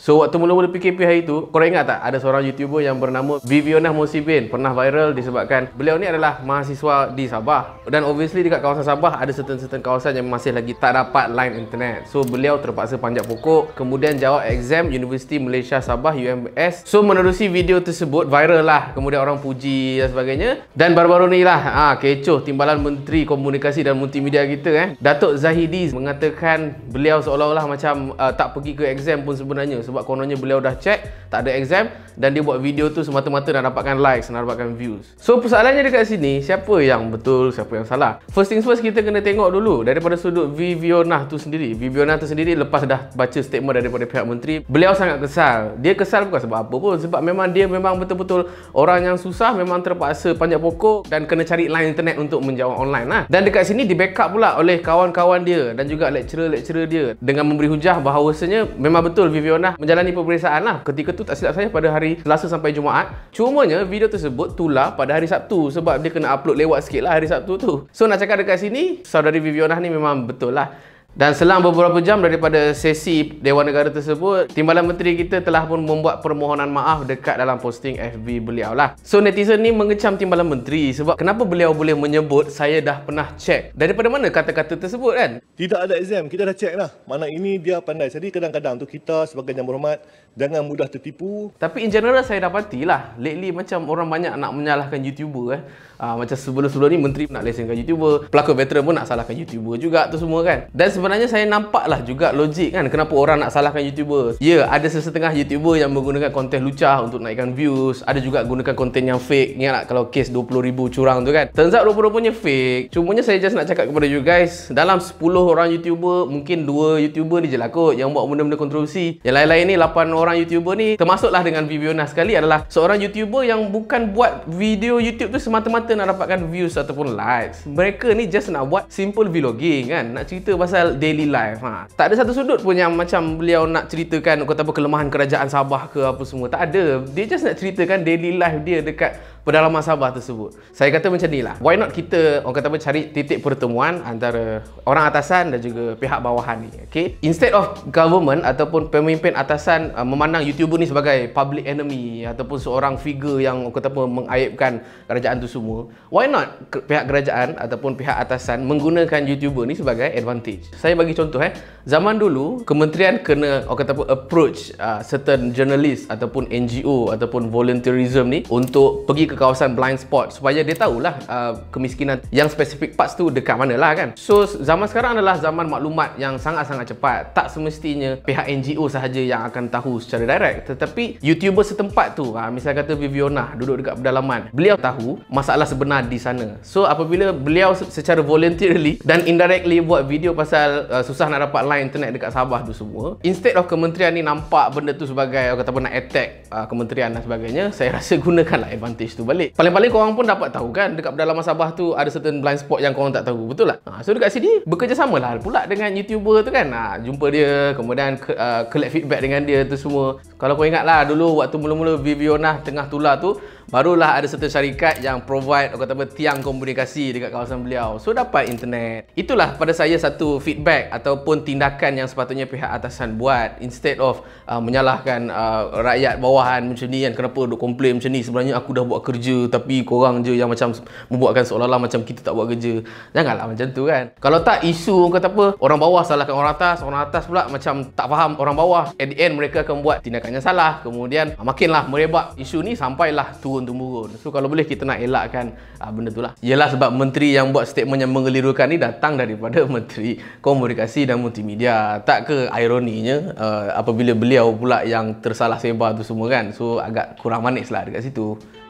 So waktu mula-mula PKP hari tu, korang ingat tak ada seorang YouTuber yang bernama Vivionah Musibin pernah viral disebabkan beliau ni adalah mahasiswa di Sabah. Dan obviously dekat kawasan Sabah ada certain-certain kawasan yang masih lagi tak dapat line internet. So beliau terpaksa panjat pokok kemudian jawab exam University Malaysia Sabah UMS. So menerusi video tersebut viral lah. Kemudian orang puji dan sebagainya. Dan baru-baru ni lah ha, kecoh timbalan Menteri Komunikasi dan Multimedia kita eh. Datuk Zahidi mengatakan beliau seolah-olah macam uh, tak pergi ke exam pun sebenarnya. So, sebab kononnya beliau dah check tak ada exam dan dia buat video tu semata-mata nak dapatkan likes, nak dapatkan views. So persoalannya dekat sini, siapa yang betul, siapa yang salah? First things first, kita kena tengok dulu daripada sudut Viviona tu sendiri. Viviona tu sendiri lepas dah baca statement daripada pihak menteri, beliau sangat kesal. Dia kesal bukan sebab apa pun, sebab memang dia memang betul-betul orang yang susah, memang terpaksa panjat pokok dan kena cari line internet untuk menjawab online lah. Dan dekat sini di backup pula oleh kawan-kawan dia dan juga lecturer-lecturer dia dengan memberi hujah bahawasanya memang betul Viviona menjalani pemeriksaan lah. Ketika tu tak silap saya pada hari hari Selasa sampai Jumaat. Cuma nya video tersebut tular pada hari Sabtu sebab dia kena upload lewat sikit lah hari Sabtu tu. So nak cakap dekat sini, saudari Viviana ni memang betul lah. Dan selang beberapa jam daripada sesi Dewan Negara tersebut, Timbalan Menteri kita telah pun membuat permohonan maaf dekat dalam posting FB beliau lah. So netizen ni mengecam Timbalan Menteri sebab kenapa beliau boleh menyebut saya dah pernah cek. Daripada mana kata-kata tersebut kan? Tidak ada exam, kita dah cek lah. Mana ini dia pandai. Jadi kadang-kadang tu kita sebagai yang berhormat, jangan mudah tertipu. Tapi in general saya dapati lah, lately macam orang banyak nak menyalahkan YouTuber eh. Aa, ah, macam sebelum-sebelum ni Menteri nak lesenkan YouTuber, pelakon veteran pun nak salahkan YouTuber juga tu semua kan. Dan sebenarnya saya nampak lah juga logik kan kenapa orang nak salahkan YouTuber. Ya, yeah, ada sesetengah YouTuber yang menggunakan konten lucah untuk naikkan views. Ada juga gunakan konten yang fake. Ingat lah kalau kes ribu curang tu kan. Turns out rupa-rupanya fake. Cumanya saya just nak cakap kepada you guys. Dalam 10 orang YouTuber, mungkin 2 YouTuber ni je lah kot yang buat benda-benda kontroversi. Yang lain-lain ni 8 orang YouTuber ni termasuklah dengan Viviona sekali adalah seorang YouTuber yang bukan buat video YouTube tu semata-mata nak dapatkan views ataupun likes. Mereka ni just nak buat simple vlogging kan. Nak cerita pasal daily life. Ha. Tak ada satu sudut pun yang macam beliau nak ceritakan kata apa kelemahan kerajaan Sabah ke apa semua. Tak ada. Dia just nak ceritakan daily life dia dekat pedalam masabah tersebut. Saya kata macam inilah. Why not kita orang kata cari titik pertemuan antara orang atasan dan juga pihak bawahan ni. Okay? Instead of government ataupun pemimpin atasan uh, memandang YouTuber ni sebagai public enemy ataupun seorang figure yang orang kata mengaibkan kerajaan tu semua. Why not pihak kerajaan ataupun pihak atasan menggunakan YouTuber ni sebagai advantage. Saya bagi contoh eh. Zaman dulu, kementerian kena orang kata approach uh, certain journalist ataupun NGO ataupun volunteerism ni untuk pergi ke kawasan blind spot supaya dia tahulah uh, kemiskinan yang spesifik parts tu dekat mana lah kan so zaman sekarang adalah zaman maklumat yang sangat-sangat cepat tak semestinya pihak NGO sahaja yang akan tahu secara direct tetapi youtuber setempat tu uh, misalnya kata Viviona duduk dekat pedalaman beliau tahu masalah sebenar di sana so apabila beliau secara voluntarily dan indirectly buat video pasal uh, susah nak dapat line internet dekat Sabah tu semua instead of kementerian ni nampak benda tu sebagai kata pun nak attack uh, kementerian dan sebagainya saya rasa gunakanlah advantage tu tu balik. Paling-paling korang pun dapat tahu kan dekat dalam Sabah tu ada certain blind spot yang korang tak tahu. Betul lah. Ha, so dekat sini bekerjasama lah pula dengan YouTuber tu kan. Ha, jumpa dia kemudian ke, uh, collect feedback dengan dia tu semua. Kalau kau ingat lah dulu waktu mula-mula Viviona tengah tular tu Barulah ada satu syarikat yang provide kata apa, tiang komunikasi dekat kawasan beliau. So dapat internet. Itulah pada saya satu feedback ataupun tindakan yang sepatutnya pihak atasan buat instead of uh, menyalahkan uh, rakyat bawahan macam ni kan kenapa duk komplain macam ni sebenarnya aku dah buat kerja tapi korang je yang macam membuatkan seolah-olah macam kita tak buat kerja. Janganlah macam tu kan. Kalau tak isu orang kata apa, orang bawah salahkan orang atas, orang atas pula macam tak faham orang bawah. At the end mereka akan buat tindakan salah. Kemudian ah, makinlah merebak isu ni sampailah turun temurun. So kalau boleh kita nak elakkan aa, ah, benda tu lah. Yelah sebab menteri yang buat statement yang mengelirukan ni datang daripada menteri komunikasi dan multimedia. Tak ke ironinya aa, ah, apabila beliau pula yang tersalah sebar tu semua kan. So agak kurang manis lah dekat situ.